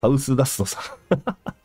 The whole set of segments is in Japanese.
ハウスダストさ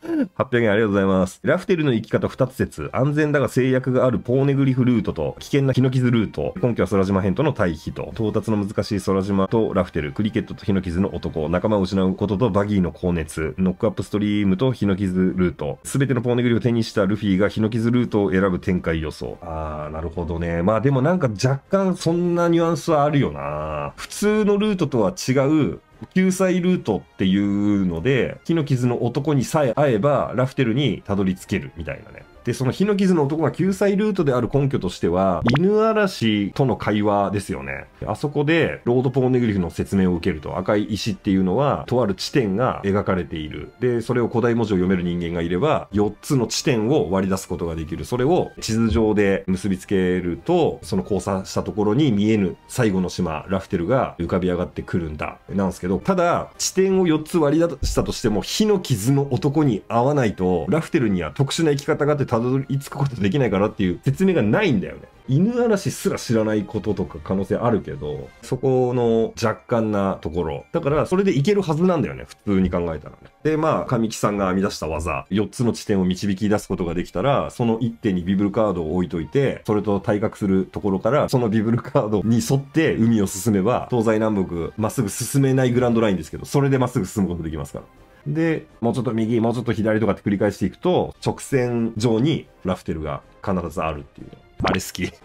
ん。800 円ありがとうございます。ラフテルの行き方2つ説。安全だが制約があるポーネグリフルートと、危険なヒノキズルート。根拠は空島編との対比と、到達の難しい空島とラフテル、クリケットとヒノキズの男、仲間を失うこととバギーの高熱、ノックアップストリームとヒノキズルート。すべてのポーネグリを手にしたルフィがヒノキズルートを選ぶ展開予想。あー、なるほどね。まあでもなんか若干そんなニュアンスはあるよな。普通のルートとは違う救済ルートっていうので、木の傷の男にさえ会えば、ラフテルにたどり着けるみたいなね。で、その火の傷の男が救済ルートである根拠としては、犬嵐との会話ですよね。あそこで、ロード・ポーネグリフの説明を受けると、赤い石っていうのは、とある地点が描かれている。で、それを古代文字を読める人間がいれば、4つの地点を割り出すことができる。それを地図上で結びつけると、その交差したところに見えぬ最後の島、ラフテルが浮かび上がってくるんだ。なんですけど、ただ、地点を4つ割り出したとしても、火の傷の男に合わないと、ラフテルには特殊な生き方があってたどり着くことできないかなっていう説明がないんだよね。犬嵐すら知らないこととか可能性あるけど、そこの若干なところ。だから、それでいけるはずなんだよね、普通に考えたらね。で、まあ、神木さんが編み出した技、4つの地点を導き出すことができたら、その1点にビブルカードを置いといて、それと対角するところから、そのビブルカードに沿って海を進めば、東西南北、まっすぐ進めないグランドラインですけど、それでまっすぐ進むことできますから。で、もうちょっと右、もうちょっと左とかって繰り返していくと、直線上にラフテルが必ずあるっていう。あれ好き。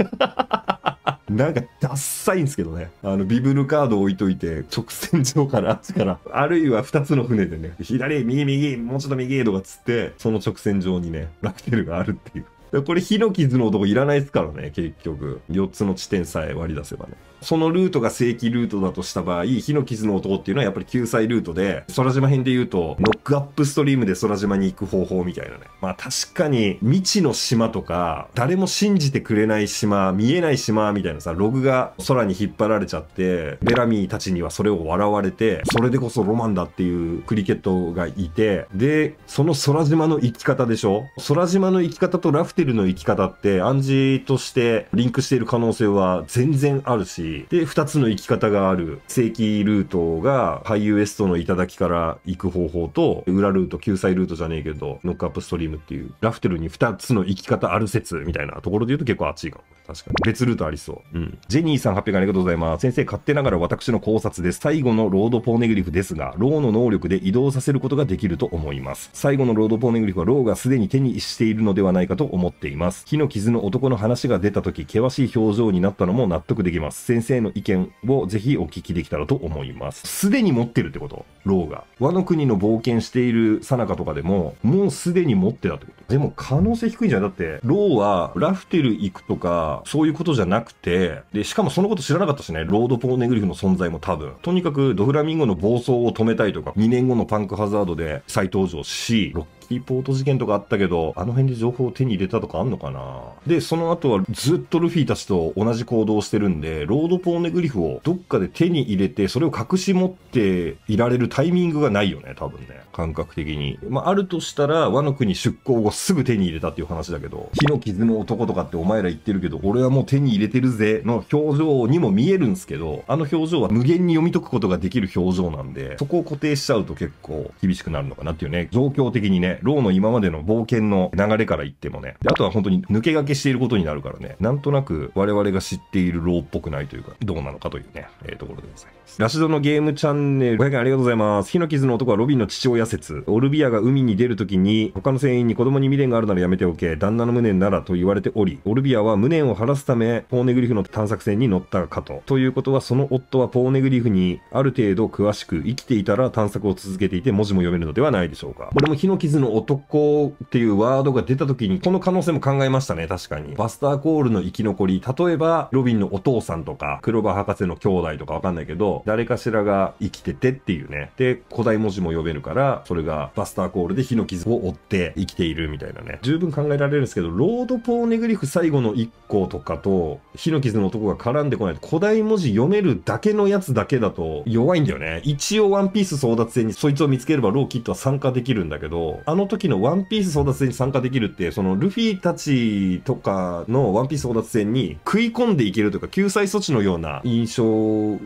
なんかダッサいんですけどね。あの、ビブルカード置いといて、直線上からあっちから、あるいは2つの船でね、左、右、右、もうちょっと右とかつって、その直線上にね、ラフテルがあるっていう。これ、火の傷の男いらないですからね、結局。4つの地点さえ割り出せばね。そのルートが正規ルートだとした場合、火の傷の男っていうのはやっぱり救済ルートで、空島編で言うと、ノックアップストリームで空島に行く方法みたいなね。まあ確かに、未知の島とか、誰も信じてくれない島、見えない島みたいなさ、ログが空に引っ張られちゃって、ベラミーたちにはそれを笑われて、それでこそロマンだっていうクリケットがいて、で、その空島の生き方でしょ空島の生き方とラフテルの生き方って暗示としてリンクしている可能性は全然あるし、で、二つの行き方がある。正規ルートが、ハイウエストの頂から行く方法と、裏ルート、救済ルートじゃねえけど、ノックアップストリームっていう、ラフテルに二つの行き方ある説みたいなところで言うと結構熱いかも。確かに。別ルートありそう。うん。ジェニーさん800ありがとうございます。先生、勝手ながら私の考察です。最後のロードポーネグリフですが、ローの能力で移動させることができると思います。最後のロードポーネグリフはローがすでに手にしているのではないかと思っています。木の傷の男の話が出た時、険しい表情になったのも納得できます。先生の意見をぜひお聞きできたらと思います。すでに持ってるってことローが。和の国の冒険しているさなかとかでも、もうすでに持ってたってことでも可能性低いんじゃないだって、ローはラフテル行くとか、そういうことじゃなくて、で、しかもそのこと知らなかったしね、ロード・ポーネグリフの存在も多分。とにかくドフラミンゴの暴走を止めたいとか、2年後のパンクハザードで再登場し、ロッピーポート事件とかあったけど、あの辺で情報を手に入れたとかあんのかなで、その後はずっとルフィたちと同じ行動をしてるんで、ロードポーネグリフをどっかで手に入れて、それを隠し持っていられるタイミングがないよね、多分ね。感覚的に。まあ、あるとしたら、ワノ国出向後すぐ手に入れたっていう話だけど、火の傷の男とかってお前ら言ってるけど、俺はもう手に入れてるぜの表情にも見えるんですけど、あの表情は無限に読み解くことができる表情なんで、そこを固定しちゃうと結構厳しくなるのかなっていうね、状況的にね、ローの今までの冒険の流れから言ってもね、あとは本当に抜け駆けしていることになるからね、なんとなく我々が知っているローっぽくないというか、どうなのかというね、えー、ところでございます。ラシドのゲームチャンネル、500円ありがとうございます。火の傷の男はロビンの父親説、オルビアが海に出るときに、他の船員に子供に未練があるならやめておけ、旦那の無念ならと言われており、オルビアは無念を晴らすため、ポーネグリフの探索船に乗ったかと。ということは、その夫はポーネグリフにある程度詳しく生きていたら探索を続けていて文字も読めるのではないでしょうか。これも火の傷の男っていうワードが出た時に、この可能性も考えましたね、確かに。バスターコールの生き残り、例えば、ロビンのお父さんとか、黒羽博士の兄弟とかわかんないけど、誰かしらが生きててっていうね。で、古代文字も読めるから、それがバスターコールで火の傷を負って生きているみたいなね。十分考えられるんですけど、ロードポーネグリフ最後の1個とかと、火の傷の男が絡んでこないと、古代文字読めるだけのやつだけだと弱いんだよね。一応ワンピース争奪戦にそいつを見つければローキッドは参加できるんだけど、あのその時のワンピース争奪戦に参加できるって、そのルフィたちとかのワンピース争奪戦に食い込んでいけるとか、救済措置のような印象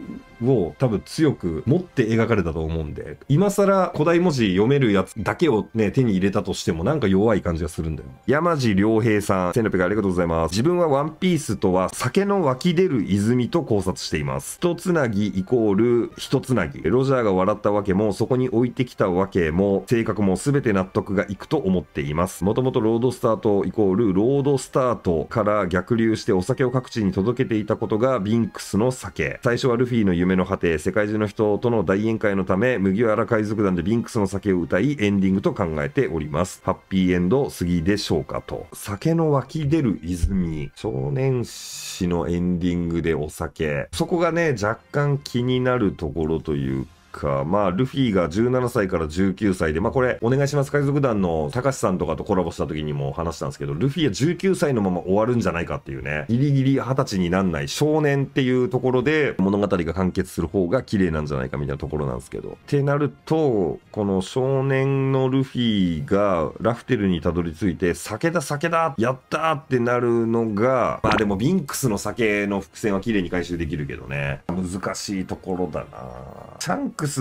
を多分強く持って描かれたと思うんで、今更古代文字読めるやつだけをね、手に入れたとしてもなんか弱い感じがするんだよ。山地良平さん、1600ありがとうございます。自分はワンピースとは酒の湧き出る泉と考察しています。一つなぎイコール一つなぎ。ロジャーが笑ったわけも、そこに置いてきたわけも、性格も全て納得がいくと思っています。もともとロードスタートイコールロードスタートから逆流してお酒を各地に届けていたことがビンクスの酒。最初はルフィの夢夢の果て世界中の人との大宴会のため麦わら海賊団でビンクスの酒を歌いエンディングと考えておりますハッピーエンド過ぎでしょうかと酒の湧き出る泉少年誌のエンディングでお酒そこがね若干気になるところというかか。まあ、ルフィが17歳から19歳で、まあこれ、お願いします海賊団のかしさんとかとコラボした時にも話したんですけど、ルフィは19歳のまま終わるんじゃないかっていうね、ギリギリ20歳になんない少年っていうところで物語が完結する方が綺麗なんじゃないかみたいなところなんですけど。ってなると、この少年のルフィがラフテルにたどり着いて、酒だ酒だやったってなるのが、まあでもビンクスの酒の伏線は綺麗に回収できるけどね、難しいところだなチャンクス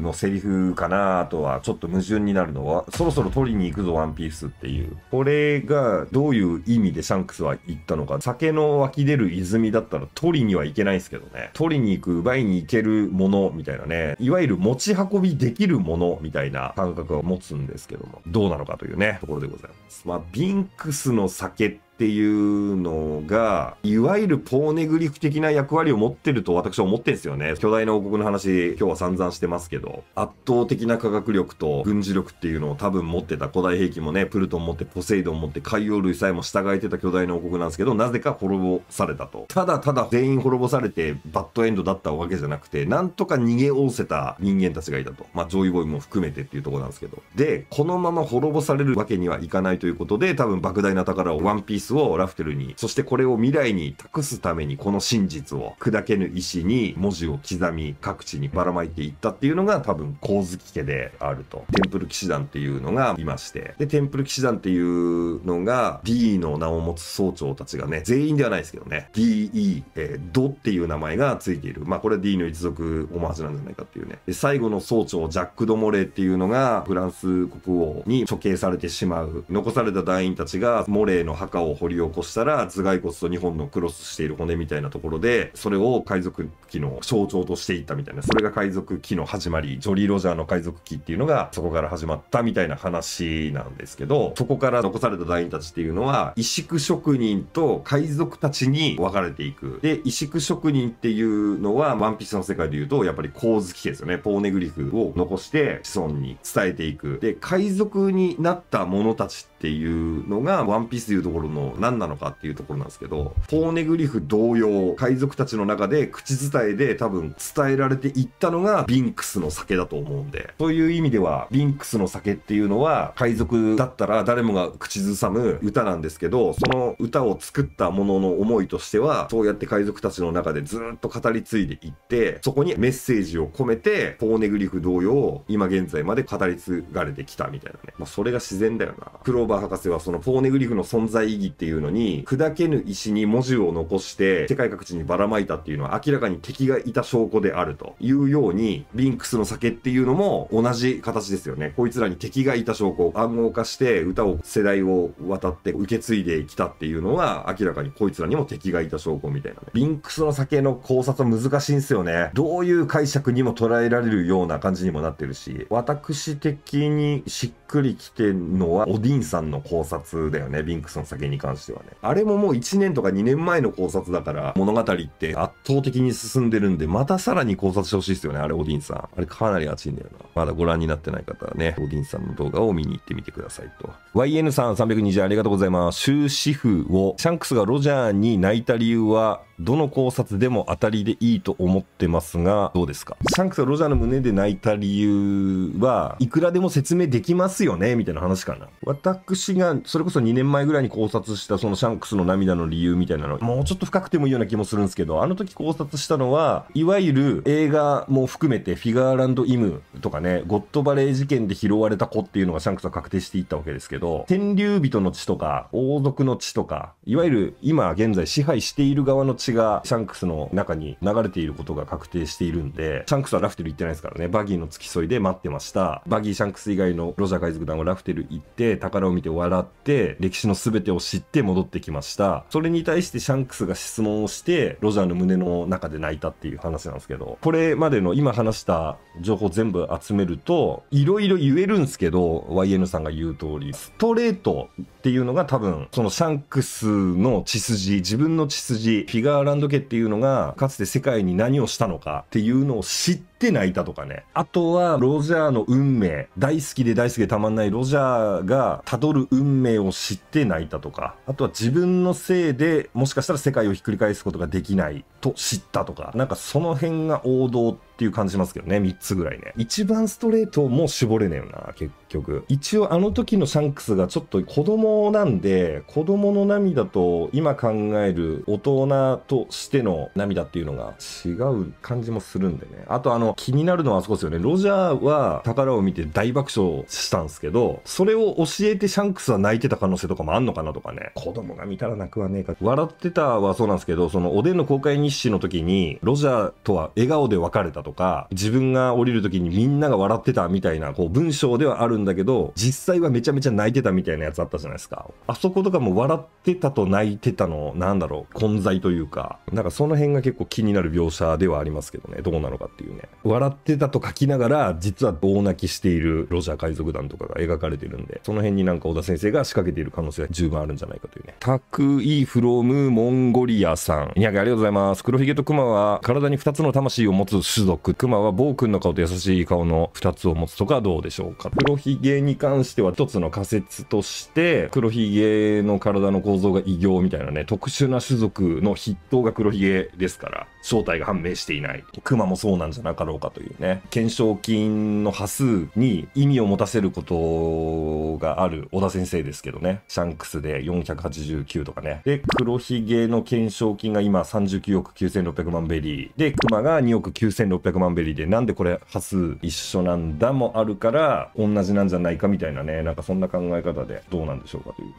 のセリフかなとはちょっと矛盾になるのは、そろそろ取りに行くぞワンピースっていう。これがどういう意味でシャンクスは言ったのか、酒の湧き出る泉だったら取りには行けないんですけどね。取りに行く、奪いに行けるものみたいなね、いわゆる持ち運びできるものみたいな感覚を持つんですけども、どうなのかというね、ところでございます。まあ、ビンクスの酒ってっていうのが、いわゆるポーネグリフ的な役割を持ってると私は思ってんすよね。巨大な王国の話、今日は散々してますけど、圧倒的な科学力と軍事力っていうのを多分持ってた古代兵器もね、プルトン持って、ポセイドン持って、海洋類さえも従えてた巨大な王国なんですけど、なぜか滅ぼされたと。ただただ全員滅ぼされて、バッドエンドだったわけじゃなくて、なんとか逃げおせた人間たちがいたと。まあ、ジョイボーイも含めてっていうとこなんですけど。で、このまま滅ぼされるわけにはいかないということで、多分莫大な宝をワンピーススをラフテルに、そしてこれを未来に託すためにこの真実を砕けぬ意志に文字を刻み各地にばらまいていったっていうのが多分光月家であると。テンプル騎士団っていうのがいまして、で、テンプル騎士団っていうのが D の名を持つ総長たちがね、全員ではないですけどね、DE、えー、ドっていう名前がついている。まあこれは D の一族オマージュなんじゃないかっていうね。で、最後の総長ジャック・ド・モレーっていうのがフランス国王に処刑されてしまう。残された団員たちがモレーの墓を掘り起こしたら頭蓋骨と2本のクロスしている骨みたいなところでそれを海賊機の象徴としていったみたいなそれが海賊機の始まりジョリー・ロジャーの海賊機っていうのがそこから始まったみたいな話なんですけどそこから残された団員たちっていうのは萎縮職人と海賊たちに分かれていくで萎縮職人っていうのはワンピースの世界でいうとやっぱり光月ですよねポーネグリフを残して子孫に伝えていくで海賊になった者たちっていうのがワンピースでいうところの何なのかっていうところなんですけど、ポーネグリフ同様、海賊たちの中で口伝えで多分伝えられていったのがビンクスの酒だと思うんで、そういう意味では、ビンクスの酒っていうのは、海賊だったら誰もが口ずさむ歌なんですけど、その歌を作ったものの思いとしては、そうやって海賊たちの中でずっと語り継いでいって、そこにメッセージを込めて、ポーネグリフ同様、今現在まで語り継がれてきたみたいなね。まあ、それが自然だよな。クローバー博士はそのポーネグリフの存在意義っていうのに、砕けぬ石に文字を残して、世界各地にばらまいたっていうのは明らかに敵がいた証拠であるというように、リンクスの酒っていうのも同じ形ですよね。こいつらに敵がいた証拠、暗号化して歌を世代を渡って受け継いできたっていうのは、明らかにこいつらにも敵がいた証拠みたいなね。リンクスの酒の考察は難しいんですよね。どういう解釈にも捉えられるような感じにもなってるし、私的にしっくりきてんのは、オディンさんの考察だよね。リンクスの酒に関してはね。あれももう1年とか2年前の考察だから、物語って圧倒的に進んでるんで、またさらに考察してほしいですよね、あれ、オディンさん。あれかなり熱いんだよな。まだご覧になってない方はね、オディンさんの動画を見に行ってみてくださいと。YN さん320ありがとうございます。終止符を、シャンクスがロジャーに泣いた理由は、どの考察でも当たりでいいと思ってますが、どうですかシャンクスはロジャーの胸で泣いた理由は、いくらでも説明できますよねみたいな話かな。私が、それこそ2年前ぐらいに考察したそのシャンクスの涙の理由みたいなのもうちょっと深くてもいいような気もするんですけどあの時考察したのはいわゆる映画も含めてフィガーランド・イムとかねゴッドバレー事件で拾われた子っていうのがシャンクスは確定していったわけですけど天竜人の血とか王族の血とかいわゆる今現在支配している側の血がシャンクスの中に流れていることが確定しているんでシャンクスはラフテル行ってないですからねバギーの付き添いで待ってましたバギーシャンクス以外のロジャー海賊団はラフテル行って宝を見て笑って歴史の全てを知っって戻ってきましたそれに対してシャンクスが質問をしてロジャーの胸の中で泣いたっていう話なんですけどこれまでの今話した情報全部集めるといろいろ言えるんですけど YN さんが言う通りストレートっていうのが多分そのシャンクスの血筋自分の血筋フィガーランド家っていうのがかつて世界に何をしたのかっていうのを知ってって泣いたとかね。あとは、ロジャーの運命。大好きで大好きでたまんないロジャーが辿る運命を知って泣いたとか。あとは自分のせいで、もしかしたら世界をひっくり返すことができないと知ったとか。なんかその辺が王道ってっていう感じしますけどね、3つぐらいね。一番ストレートも絞れねえよな、結局。一応あの時のシャンクスがちょっと子供なんで、子供の涙と今考える大人としての涙っていうのが違う感じもするんでね。あとあの、気になるのはあそこですよね。ロジャーは宝を見て大爆笑したんですけど、それを教えてシャンクスは泣いてた可能性とかもあんのかなとかね。子供が見たら泣くわねえか。笑ってたはそうなんですけど、そのおでんの公開日誌の時に、ロジャーとは笑顔で別れたととか、自分が降りる時にみんなが笑ってたみたいな、こう文章ではあるんだけど、実際はめちゃめちゃ泣いてたみたいなやつあったじゃないですか。あそことかも笑ってたと泣いてたの、なんだろう、混在というか、なんかその辺が結構気になる描写ではありますけどね、どうなのかっていうね。笑ってたと書きながら、実は大泣きしているロシア海賊団とかが描かれてるんで、その辺になんか小田先生が仕掛けている可能性が十分あるんじゃないかというね。タクイフロムモンゴリアさん。いや、ありがとうございます。黒ひげと熊は体に2つの魂を持つ種属。クマは暴君の顔と優しい顔の2つを持つとかどうでしょうか。黒ひげに関しては1つの仮説として、黒ひげの体の構造が異形みたいなね、特殊な種族の筆頭が黒ひげですから、正体が判明していない。クマもそうなんじゃなかろうかというね。懸賞金の波数に意味を持たせることがある小田先生ですけどね。シャンクスで489とかね。で、黒ひげの懸賞金が今39億9600万ベリー。で、クマが2億9600 600万ベリーで、なんでこれ波数一緒なんだもあるから、同じなんじゃないかみたいなね、なんかそんな考え方でどうなんでしょうかというね、